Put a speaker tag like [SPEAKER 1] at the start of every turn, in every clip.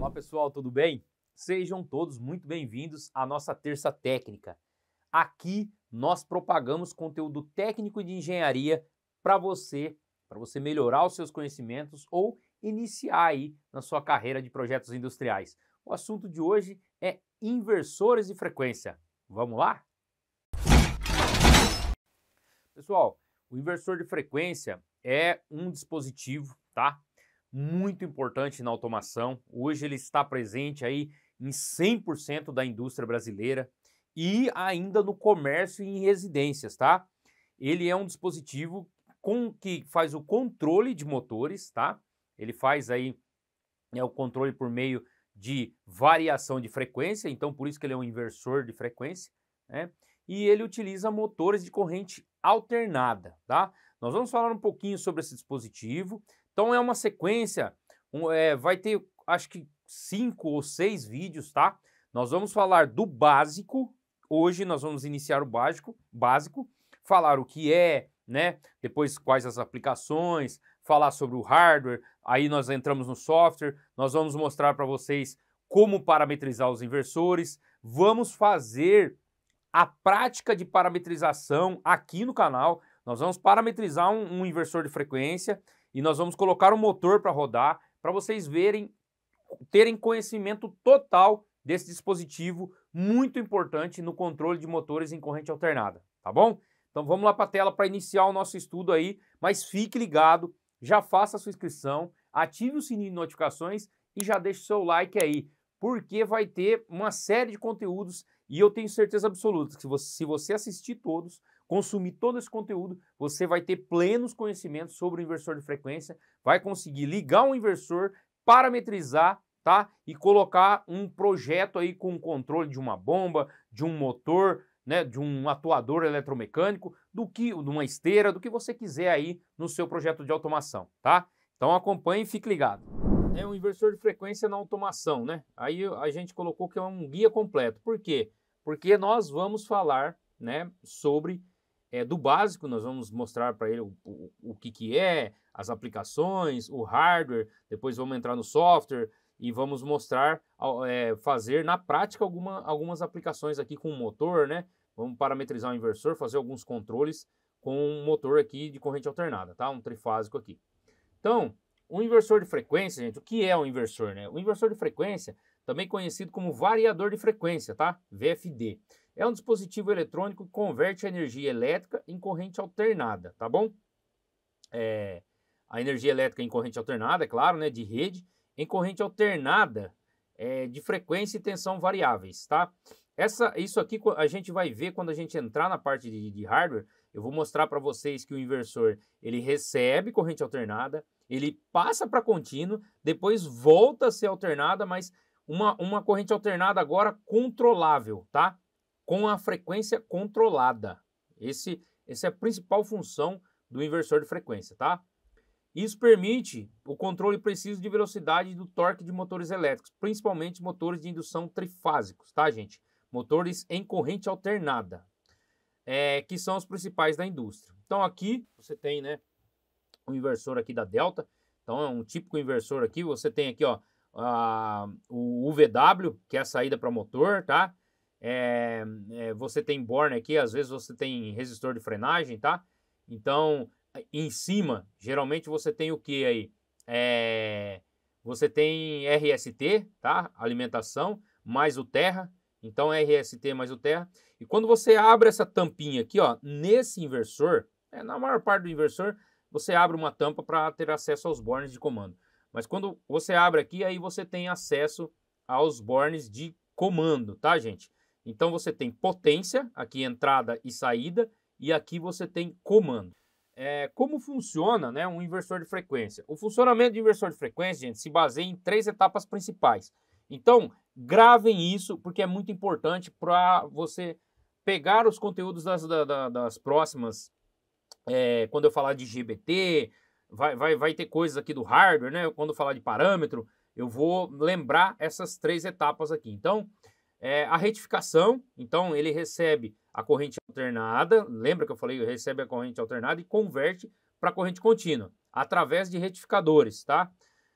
[SPEAKER 1] Olá pessoal, tudo bem? Sejam todos muito bem-vindos à nossa terça técnica. Aqui nós propagamos conteúdo técnico de engenharia para você, para você melhorar os seus conhecimentos ou iniciar aí na sua carreira de projetos industriais. O assunto de hoje é inversores de frequência. Vamos lá? Pessoal, o inversor de frequência é um dispositivo, tá? muito importante na automação. Hoje ele está presente aí em 100% da indústria brasileira e ainda no comércio e em residências, tá? Ele é um dispositivo com que faz o controle de motores, tá? Ele faz aí é o controle por meio de variação de frequência, então por isso que ele é um inversor de frequência, né? E ele utiliza motores de corrente alternada, tá? Nós vamos falar um pouquinho sobre esse dispositivo, então é uma sequência, um, é, vai ter acho que cinco ou seis vídeos, tá? Nós vamos falar do básico. Hoje nós vamos iniciar o básico, básico, falar o que é, né? Depois quais as aplicações, falar sobre o hardware. Aí nós entramos no software. Nós vamos mostrar para vocês como parametrizar os inversores. Vamos fazer a prática de parametrização aqui no canal. Nós vamos parametrizar um, um inversor de frequência e nós vamos colocar o motor para rodar para vocês verem, terem conhecimento total desse dispositivo muito importante no controle de motores em corrente alternada, tá bom? Então vamos lá para a tela para iniciar o nosso estudo aí, mas fique ligado, já faça a sua inscrição, ative o sininho de notificações e já deixe o seu like aí, porque vai ter uma série de conteúdos e eu tenho certeza absoluta que se você assistir todos, consumir todo esse conteúdo, você vai ter plenos conhecimentos sobre o inversor de frequência, vai conseguir ligar um inversor, parametrizar, tá? E colocar um projeto aí com o controle de uma bomba, de um motor, né, de um atuador eletromecânico, do que de uma esteira, do que você quiser aí no seu projeto de automação, tá? Então acompanhe e fique ligado. É um inversor de frequência na automação, né? Aí a gente colocou que é um guia completo. Por quê? Porque nós vamos falar, né, sobre é, do básico, nós vamos mostrar para ele o, o, o, que, que é, as aplicações, o hardware, depois vamos entrar no software e vamos mostrar, é, fazer na prática alguma, algumas aplicações aqui com o motor, né? Vamos parametrizar o inversor, fazer alguns controles com o motor aqui de corrente alternada, tá? Um trifásico aqui. Então, o inversor de frequência, gente, o que é o inversor, né? O inversor de frequência, também conhecido como variador de frequência, tá? VFD. É um dispositivo eletrônico que converte a energia elétrica em corrente alternada, tá bom? É, a energia elétrica em corrente alternada, é claro, né, de rede, em corrente alternada é, de frequência e tensão variáveis, tá? Essa, isso aqui a gente vai ver quando a gente entrar na parte de, de hardware. Eu vou mostrar para vocês que o inversor ele recebe corrente alternada, ele passa para contínuo, depois volta a ser alternada, mas uma, uma corrente alternada agora controlável, tá? com a frequência controlada. Esse, essa é a principal função do inversor de frequência, tá? Isso permite o controle preciso de velocidade e do torque de motores elétricos, principalmente motores de indução trifásicos, tá, gente? Motores em corrente alternada, é, que são os principais da indústria. Então aqui você tem, né, o inversor aqui da Delta. Então é um típico inversor aqui. Você tem aqui, ó, a, o VW que é a saída para motor, tá? é, é, você tem borne aqui, às vezes você tem resistor de frenagem, tá? Então, em cima, geralmente você tem o que aí? É, você tem RST, tá? Alimentação, mais o terra. Então, RST mais o terra. E quando você abre essa tampinha aqui, ó, nesse inversor, é, na maior parte do inversor, você abre uma tampa para ter acesso aos bornes de comando. Mas quando você abre aqui, aí você tem acesso aos bornes de comando, tá, gente? Então você tem potência, aqui entrada e saída, e aqui você tem comando. É, como funciona né, um inversor de frequência? O funcionamento de inversor de frequência, gente, se baseia em três etapas principais. Então, gravem isso, porque é muito importante para você pegar os conteúdos das, das, das próximas, é, quando eu falar de GBT, vai, vai, vai ter coisas aqui do hardware, né? Quando eu falar de parâmetro, eu vou lembrar essas três etapas aqui. Então, é, a retificação, então ele recebe a corrente alternada, lembra que eu falei, recebe a corrente alternada e converte para corrente contínua, através de retificadores, tá?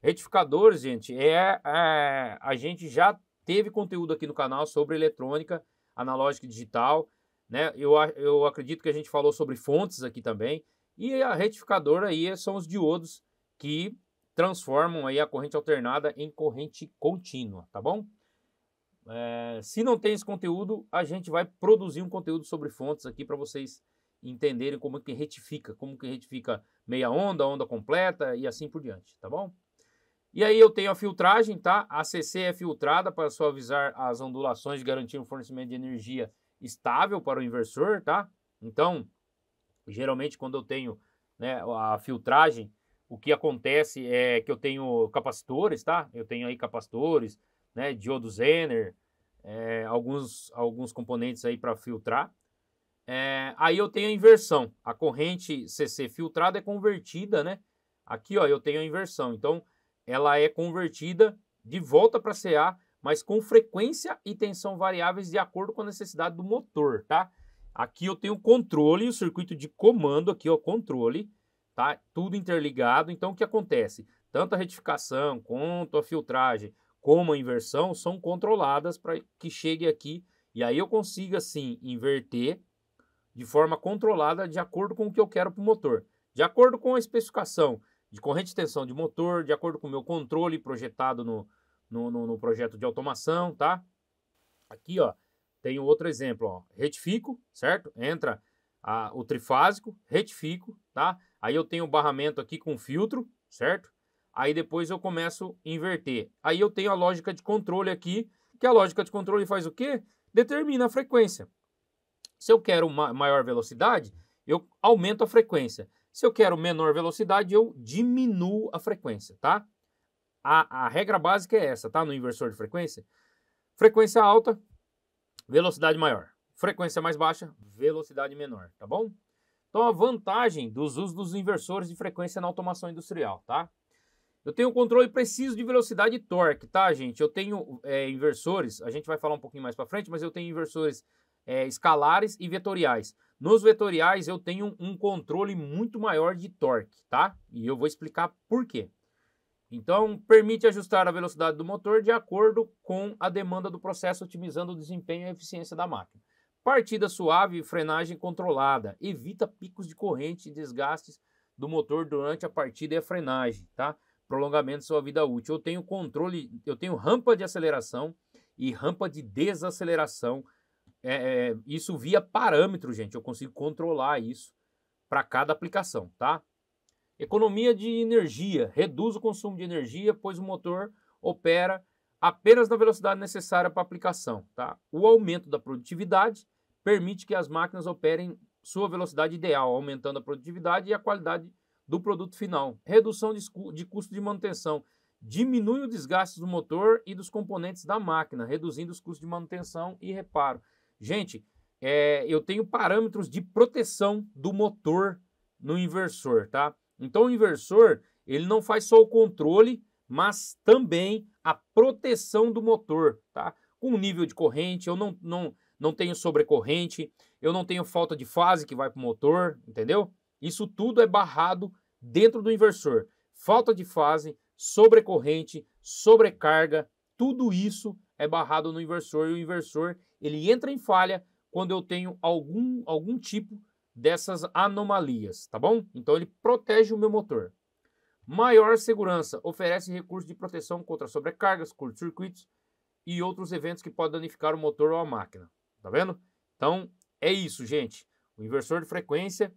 [SPEAKER 1] Retificadores, gente, é, é, a gente já teve conteúdo aqui no canal sobre eletrônica analógica e digital, né? Eu, eu acredito que a gente falou sobre fontes aqui também, e a retificador aí são os diodos que transformam aí a corrente alternada em corrente contínua, tá bom? É, se não tem esse conteúdo, a gente vai produzir um conteúdo sobre fontes aqui para vocês entenderem como que retifica, como que retifica meia onda, onda completa e assim por diante, tá bom? E aí eu tenho a filtragem, tá? A CC é filtrada para suavizar as ondulações e garantir um fornecimento de energia estável para o inversor, tá? Então, geralmente quando eu tenho né, a filtragem, o que acontece é que eu tenho capacitores, tá? Eu tenho aí capacitores, né, diodo Zener, é, alguns, alguns componentes aí para filtrar. É, aí eu tenho a inversão. A corrente CC filtrada é convertida, né? Aqui, ó, eu tenho a inversão. Então, ela é convertida de volta para CA, mas com frequência e tensão variáveis de acordo com a necessidade do motor, tá? Aqui eu tenho o controle, o circuito de comando aqui, ó, controle, tá? Tudo interligado. Então, o que acontece? Tanto a retificação quanto a filtragem, com uma inversão são controladas para que chegue aqui e aí eu consiga assim inverter de forma controlada de acordo com o que eu quero para o motor. De acordo com a especificação de corrente de tensão de motor, de acordo com o meu controle projetado no, no, no, no projeto de automação, tá? Aqui, ó, tem outro exemplo, ó, retifico, certo? Entra a, o trifásico, retifico, tá? Aí eu tenho o barramento aqui com filtro, certo? Aí depois eu começo a inverter. Aí eu tenho a lógica de controle aqui, que a lógica de controle faz o quê? Determina a frequência. Se eu quero uma maior velocidade, eu aumento a frequência. Se eu quero menor velocidade, eu diminuo a frequência, tá? A, a regra básica é essa, tá? No inversor de frequência. Frequência alta, velocidade maior. Frequência mais baixa, velocidade menor, tá bom? Então, a vantagem dos usos dos inversores de frequência na automação industrial, tá? Eu tenho controle preciso de velocidade e torque, tá, gente? Eu tenho é, inversores, a gente vai falar um pouquinho mais para frente, mas eu tenho inversores é, escalares e vetoriais. Nos vetoriais eu tenho um controle muito maior de torque, tá? E eu vou explicar por quê. Então, permite ajustar a velocidade do motor de acordo com a demanda do processo, otimizando o desempenho e a eficiência da máquina. Partida suave e frenagem controlada. Evita picos de corrente e desgastes do motor durante a partida e a frenagem, tá? prolongamento de sua vida útil. Eu tenho controle, eu tenho rampa de aceleração e rampa de desaceleração. É, é, isso via parâmetro, gente. Eu consigo controlar isso para cada aplicação, tá? Economia de energia. Reduz o consumo de energia, pois o motor opera apenas na velocidade necessária para a aplicação, tá? O aumento da produtividade permite que as máquinas operem sua velocidade ideal, aumentando a produtividade e a qualidade do produto final, redução de, de custo de manutenção, diminui o desgaste do motor e dos componentes da máquina, reduzindo os custos de manutenção e reparo. Gente, é, eu tenho parâmetros de proteção do motor no inversor, tá? Então o inversor ele não faz só o controle, mas também a proteção do motor, tá? Com nível de corrente, eu não, não, não tenho sobrecorrente, eu não tenho falta de fase que vai para o motor, entendeu? Isso tudo é barrado dentro do inversor. Falta de fase, sobrecorrente, sobrecarga, tudo isso é barrado no inversor e o inversor ele entra em falha quando eu tenho algum, algum tipo dessas anomalias, tá bom? Então ele protege o meu motor. Maior segurança oferece recursos de proteção contra sobrecargas, curto circuitos e outros eventos que podem danificar o motor ou a máquina, tá vendo? Então é isso, gente. O inversor de frequência,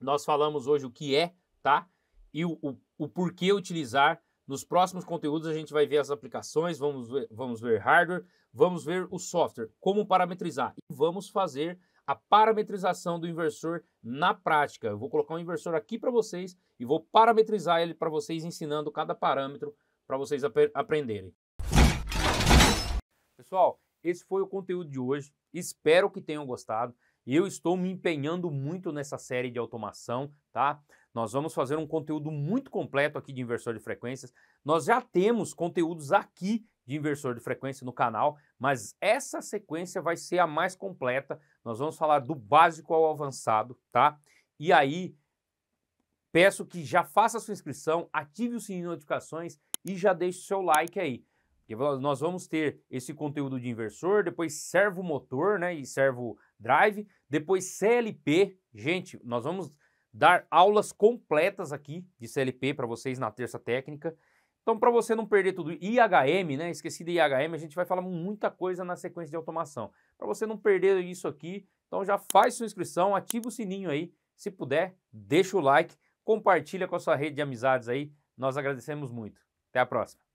[SPEAKER 1] nós falamos hoje o que é, tá? E o, o, o porquê utilizar. Nos próximos conteúdos a gente vai ver as aplicações, vamos ver, vamos ver hardware, vamos ver o software, como parametrizar e vamos fazer a parametrização do inversor na prática. Eu vou colocar um inversor aqui para vocês e vou parametrizar ele para vocês ensinando cada parâmetro para vocês ap aprenderem. Pessoal, esse foi o conteúdo de hoje. Espero que tenham gostado. E eu estou me empenhando muito nessa série de automação, tá? Nós vamos fazer um conteúdo muito completo aqui de inversor de frequências. Nós já temos conteúdos aqui de inversor de frequência no canal, mas essa sequência vai ser a mais completa. Nós vamos falar do básico ao avançado, tá? E aí, peço que já faça a sua inscrição, ative o sininho de notificações e já deixe o seu like aí que nós vamos ter esse conteúdo de inversor, depois servo motor, né, e servo drive, depois CLP. Gente, nós vamos dar aulas completas aqui de CLP para vocês na terça técnica. Então, para você não perder tudo, IHM, né? Esqueci de IHM, a gente vai falar muita coisa na sequência de automação. Para você não perder isso aqui, então já faz sua inscrição, ativa o sininho aí. Se puder, deixa o like, compartilha com a sua rede de amizades aí. Nós agradecemos muito. Até a próxima.